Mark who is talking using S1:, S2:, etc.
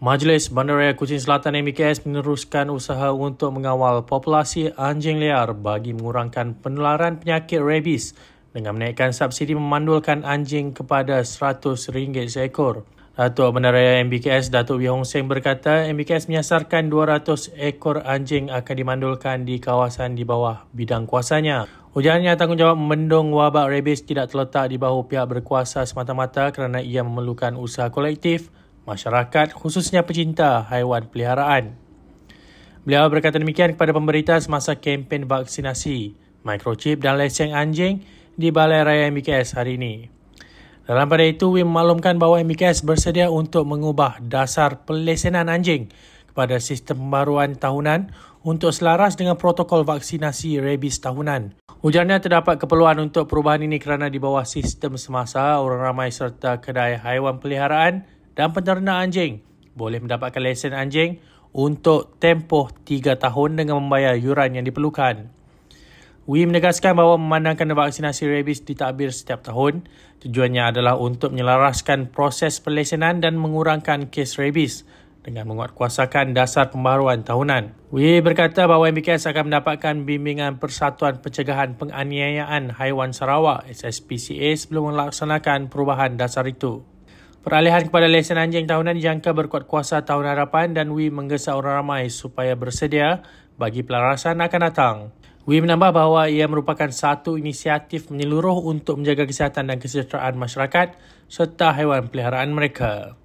S1: Majlis Bandaraya Kuching Selatan MBKS meneruskan usaha untuk mengawal populasi anjing liar bagi mengurangkan penularan penyakit rabies dengan menaikkan subsidi memandulkan anjing kepada RM100 seekor. Datuk Bandaraya MBKS Datuk Wee Hong Seng berkata MBKS menyasarkan 200 ekor anjing akan dimandulkan di kawasan di bawah bidang kuasanya. Ujarnya tanggungjawab mendung wabak rabies tidak terletak di bahu pihak berkuasa semata-mata kerana ia memerlukan usaha kolektif masyarakat khususnya pecinta haiwan peliharaan. Beliau berkata demikian kepada pemberita semasa kempen vaksinasi microchip dan leseng anjing di Balai Raya MBKS hari ini. Dalam pada itu, Wim memaklumkan bahawa MBKS bersedia untuk mengubah dasar pelesenan anjing kepada sistem pembaruan tahunan untuk selaras dengan protokol vaksinasi rabies tahunan. Ujarnya terdapat keperluan untuk perubahan ini kerana di bawah sistem semasa, orang ramai serta kedai haiwan peliharaan dan penternak anjing boleh mendapatkan lesen anjing untuk tempoh 3 tahun dengan membayar yuran yang diperlukan. Wee menegaskan bahawa memandangkan vaksinasi rabies ditakbir setiap tahun, tujuannya adalah untuk menyelaraskan proses perlesenan dan mengurangkan kes rabies dengan menguatkuasakan dasar pembaruan tahunan. Wee berkata bahawa MBKS akan mendapatkan bimbingan Persatuan Pencegahan Penganiayaan Haiwan Sarawak SSPCA sebelum melaksanakan perubahan dasar itu. Peralihan kepada lesen anjing tahunan jangka berkuat kuasa tahun harapan dan Wee menggesa orang ramai supaya bersedia bagi pelarasan akan datang. Wee menambah bahawa ia merupakan satu inisiatif menyeluruh untuk menjaga kesihatan dan kesejahteraan masyarakat serta haiwan peliharaan mereka.